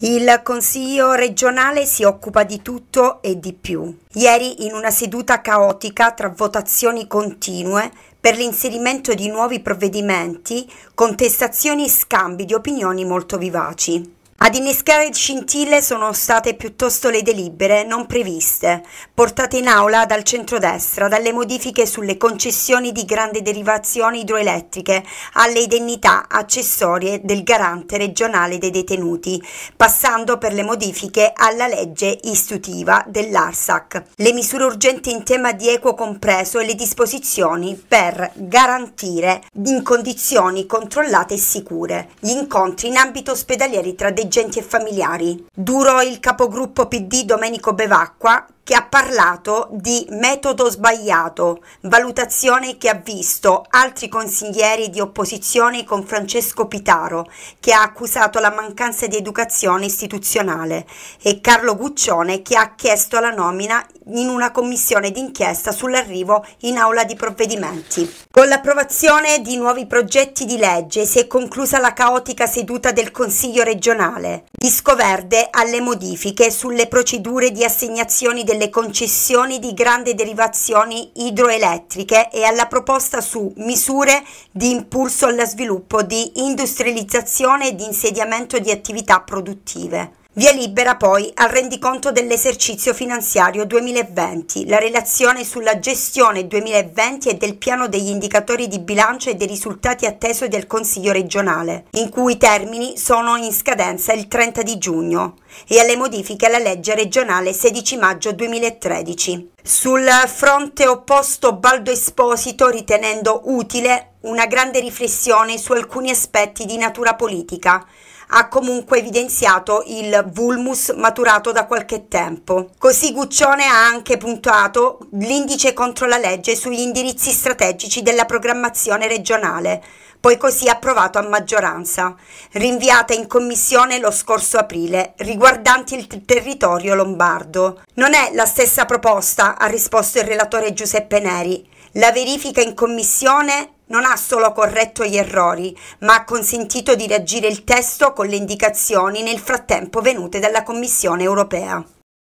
Il Consiglio regionale si occupa di tutto e di più. Ieri, in una seduta caotica tra votazioni continue per l'inserimento di nuovi provvedimenti, contestazioni e scambi di opinioni molto vivaci. Ad innescare scintille sono state piuttosto le delibere non previste, portate in aula dal centrodestra, dalle modifiche sulle concessioni di grandi derivazioni idroelettriche alle indennità accessorie del garante regionale dei detenuti, passando per le modifiche alla legge istitutiva dell'ARSAC, le misure urgenti in tema di equo compreso e le disposizioni per garantire in condizioni controllate e sicure gli incontri in ambito ospedalieri tra detenuti dirigenti e familiari. Durò il capogruppo PD Domenico Bevacqua che ha parlato di metodo sbagliato, valutazione che ha visto altri consiglieri di opposizione con Francesco Pitaro, che ha accusato la mancanza di educazione istituzionale, e Carlo Guccione, che ha chiesto la nomina in una commissione d'inchiesta sull'arrivo in aula di provvedimenti. Con l'approvazione di nuovi progetti di legge si è conclusa la caotica seduta del Consiglio regionale. Disco verde alle modifiche sulle procedure di assegnazione del delle concessioni di grandi derivazioni idroelettriche e alla proposta su misure di impulso allo sviluppo di industrializzazione e di insediamento di attività produttive. Via libera poi al rendiconto dell'esercizio finanziario 2020, la relazione sulla gestione 2020 e del piano degli indicatori di bilancio e dei risultati atteso del Consiglio regionale, in cui i termini sono in scadenza il 30 di giugno, e alle modifiche alla legge regionale 16 maggio 2013. Sul fronte opposto Baldo Esposito ritenendo utile una grande riflessione su alcuni aspetti di natura politica, ha comunque evidenziato il vulmus maturato da qualche tempo. Così Guccione ha anche puntuato l'indice contro la legge sugli indirizzi strategici della programmazione regionale, poi così approvato a maggioranza, rinviata in commissione lo scorso aprile, riguardanti il territorio lombardo. Non è la stessa proposta, ha risposto il relatore Giuseppe Neri. La verifica in commissione non ha solo corretto gli errori, ma ha consentito di reagire il testo con le indicazioni nel frattempo venute dalla Commissione europea.